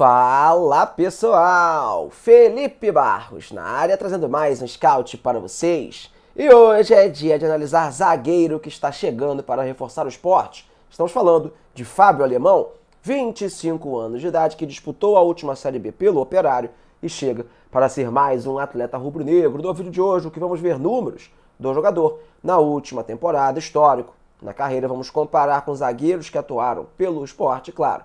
Fala pessoal! Felipe Barros na área trazendo mais um scout para vocês. E hoje é dia de analisar zagueiro que está chegando para reforçar o esporte. Estamos falando de Fábio Alemão, 25 anos de idade, que disputou a última Série B pelo Operário e chega para ser mais um atleta rubro-negro. No vídeo de hoje, o que vamos ver números do jogador na última temporada histórico. Na carreira, vamos comparar com zagueiros que atuaram pelo esporte, claro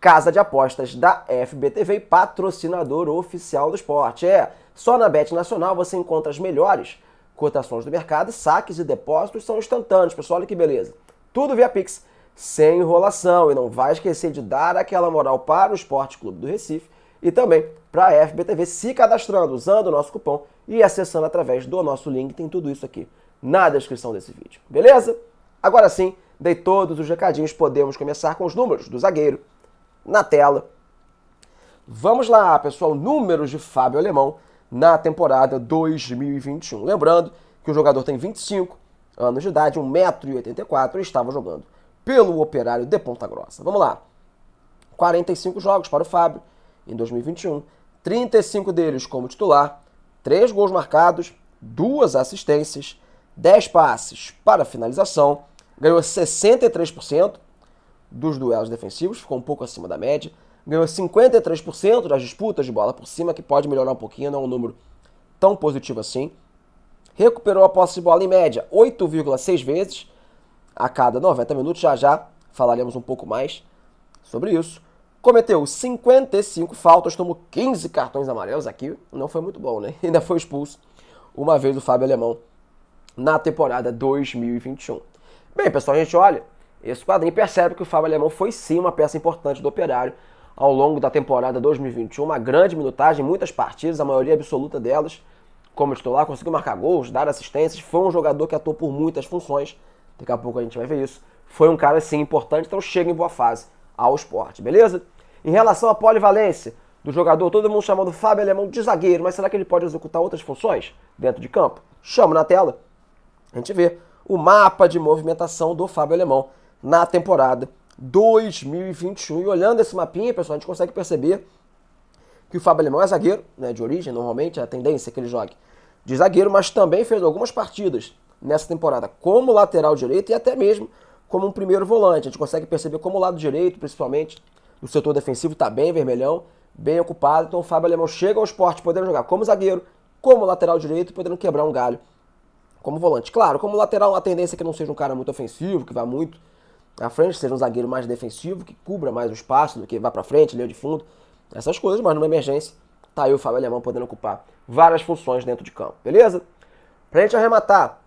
casa de apostas da FBTV e patrocinador oficial do esporte. É, só na Bet Nacional você encontra as melhores cotações do mercado, saques e depósitos são instantâneos, pessoal, olha que beleza. Tudo via Pix, sem enrolação, e não vai esquecer de dar aquela moral para o Esporte Clube do Recife e também para a FBTV se cadastrando, usando o nosso cupom e acessando através do nosso link, tem tudo isso aqui na descrição desse vídeo, beleza? Agora sim, dei todos os recadinhos, podemos começar com os números do zagueiro na tela. Vamos lá, pessoal, números de Fábio Alemão na temporada 2021. Lembrando que o jogador tem 25 anos de idade, 1,84m, e estava jogando pelo Operário de Ponta Grossa. Vamos lá. 45 jogos para o Fábio em 2021, 35 deles como titular, 3 gols marcados, 2 assistências, 10 passes para finalização, ganhou 63% dos duelos defensivos, ficou um pouco acima da média, ganhou 53% das disputas de bola por cima, que pode melhorar um pouquinho, não é um número tão positivo assim. Recuperou a posse de bola em média 8,6 vezes a cada 90 minutos, já já falaremos um pouco mais sobre isso. Cometeu 55 faltas, tomou 15 cartões amarelos aqui, não foi muito bom, né? Ainda foi expulso uma vez o Fábio Alemão na temporada 2021. Bem, pessoal, a gente olha esse quadrinho percebe que o Fábio Alemão foi sim uma peça importante do Operário ao longo da temporada 2021, uma grande minutagem, muitas partidas, a maioria absoluta delas, como titular, conseguiu marcar gols, dar assistências, foi um jogador que atuou por muitas funções, daqui a pouco a gente vai ver isso. Foi um cara assim importante, então chega em boa fase ao esporte, beleza? Em relação à polivalência do jogador, todo mundo chamando Fábio Alemão de zagueiro, mas será que ele pode executar outras funções dentro de campo? Chama na tela, a gente vê o mapa de movimentação do Fábio Alemão na temporada 2021. E olhando esse mapinha, pessoal, a gente consegue perceber que o Fábio Alemão é zagueiro, né, de origem, normalmente, é a tendência é que ele jogue de zagueiro, mas também fez algumas partidas nessa temporada como lateral direito e até mesmo como um primeiro volante. A gente consegue perceber como o lado direito, principalmente, no setor defensivo, está bem vermelhão, bem ocupado. Então o Fábio Alemão chega ao esporte podendo jogar como zagueiro, como lateral direito, podendo quebrar um galho como volante. Claro, como lateral, a tendência é que não seja um cara muito ofensivo, que vá muito à frente, seja um zagueiro mais defensivo, que cubra mais o espaço do que vá para frente, linha de fundo, essas coisas, mas numa emergência, tá aí o Fábio Alemão podendo ocupar várias funções dentro de campo, beleza? Pra gente arrematar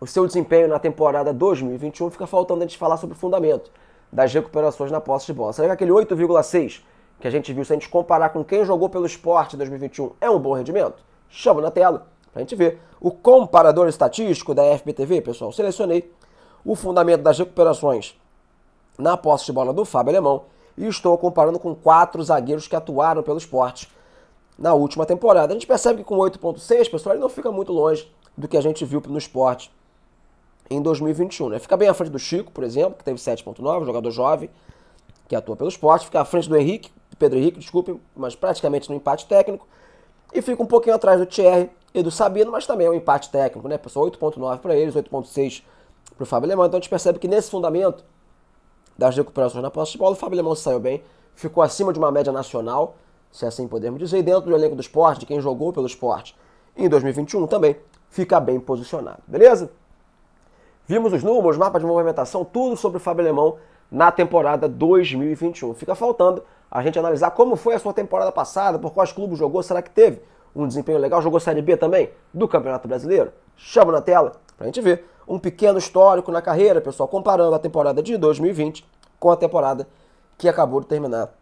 o seu desempenho na temporada 2021, fica faltando a gente falar sobre o fundamento das recuperações na posse de bola. Será que aquele 8,6 que a gente viu, se a gente comparar com quem jogou pelo esporte em 2021, é um bom rendimento? Chama na tela pra gente ver. O comparador estatístico da FBTV, pessoal, selecionei o fundamento das recuperações na posse de bola do Fábio Alemão e estou comparando com quatro zagueiros que atuaram pelo esporte na última temporada. A gente percebe que com 8.6, pessoal, ele não fica muito longe do que a gente viu no esporte em 2021. Né? Fica bem à frente do Chico, por exemplo, que teve 7.9, jogador jovem, que atua pelo esporte. Fica à frente do Henrique, Pedro Henrique, desculpe, mas praticamente no empate técnico. E fica um pouquinho atrás do Thierry e do Sabino, mas também é um empate técnico, né, pessoal? 8.9 para eles, 8.6 para o Fábio Alemão. Então a gente percebe que nesse fundamento das recuperações na posse de bola, o Fábio Alemão saiu bem, ficou acima de uma média nacional, se é assim podemos dizer, e dentro do elenco do esporte, de quem jogou pelo esporte em 2021 também fica bem posicionado, beleza? Vimos os números, mapa de movimentação, tudo sobre o Fábio Alemão na temporada 2021. Fica faltando a gente analisar como foi a sua temporada passada, por quais clubes jogou, será que teve um desempenho legal? Jogou Série B também do Campeonato Brasileiro? Chama na tela pra gente ver um pequeno histórico na carreira, pessoal, comparando a temporada de 2020 com a temporada que acabou de terminar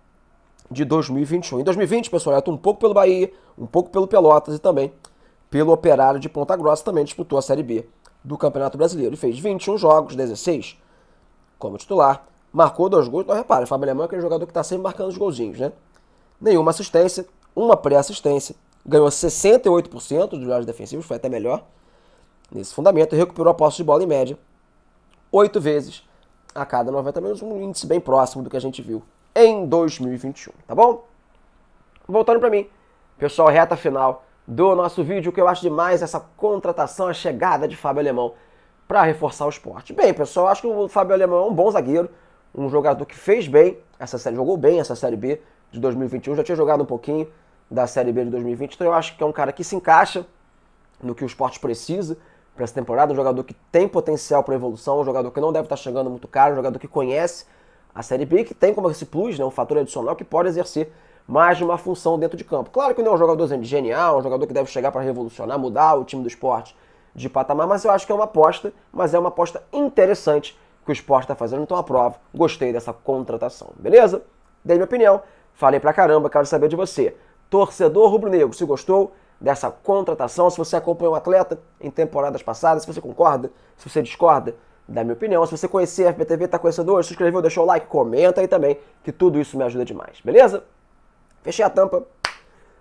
de 2021. Em 2020, pessoal, ele atuou um pouco pelo Bahia, um pouco pelo Pelotas e também pelo Operário de Ponta Grossa, também disputou a Série B do Campeonato Brasileiro. E fez 21 jogos, 16 como titular, marcou dois gols. Então, repara, o Fábio Alemão é aquele jogador que está sempre marcando os golzinhos, né? Nenhuma assistência, uma pré-assistência, ganhou 68% dos jogos defensivos, foi até melhor Nesse fundamento, recuperou a posse de bola em média oito vezes a cada 90 minutos, um índice bem próximo do que a gente viu em 2021, tá bom? Voltando para mim, pessoal, reta final do nosso vídeo, que eu acho demais essa contratação, a chegada de Fábio Alemão para reforçar o esporte. Bem, pessoal, acho que o Fábio Alemão é um bom zagueiro, um jogador que fez bem, essa série jogou bem, essa série B de 2021, já tinha jogado um pouquinho da série B de 2020, então eu acho que é um cara que se encaixa no que o esporte precisa, para essa temporada, um jogador que tem potencial para evolução, um jogador que não deve estar tá chegando muito caro, um jogador que conhece a Série B, que tem como esse plus, né, um fator adicional que pode exercer mais de uma função dentro de campo. Claro que não é um jogador genial, um jogador que deve chegar para revolucionar, mudar o time do esporte de patamar, mas eu acho que é uma aposta, mas é uma aposta interessante que o esporte está fazendo, então aprovo, gostei dessa contratação, beleza? Dei minha opinião, falei pra caramba, quero saber de você. Torcedor rubro-negro, se gostou dessa contratação, se você acompanha o atleta em temporadas passadas, se você concorda, se você discorda da minha opinião, se você conhecer a FBTV, tá conhecendo hoje, se inscreveu, deixou o like, comenta aí também, que tudo isso me ajuda demais, beleza? Fechei a tampa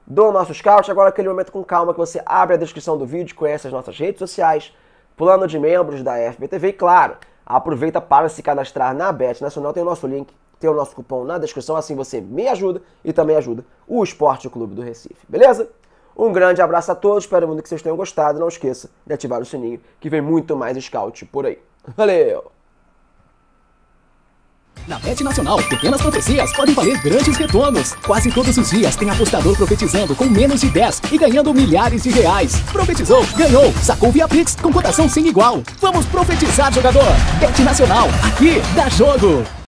do nosso scout, agora aquele momento com calma que você abre a descrição do vídeo, conhece as nossas redes sociais, plano de membros da FBTV e, claro, aproveita para se cadastrar na Bet Nacional, tem o nosso link tem o nosso cupom na descrição, assim você me ajuda e também ajuda o Esporte Clube do Recife, beleza? Um grande abraço a todos, espero muito que vocês tenham gostado. Não esqueça de ativar o sininho que vem muito mais scout por aí. Valeu! Na Bet Nacional, pequenas profecias podem valer grandes retornos. Quase todos os dias tem apostador profetizando com menos de 10 e ganhando milhares de reais. Profetizou, ganhou, sacou via Pix com cotação sem igual. Vamos profetizar, jogador! Bet Nacional, aqui dá jogo!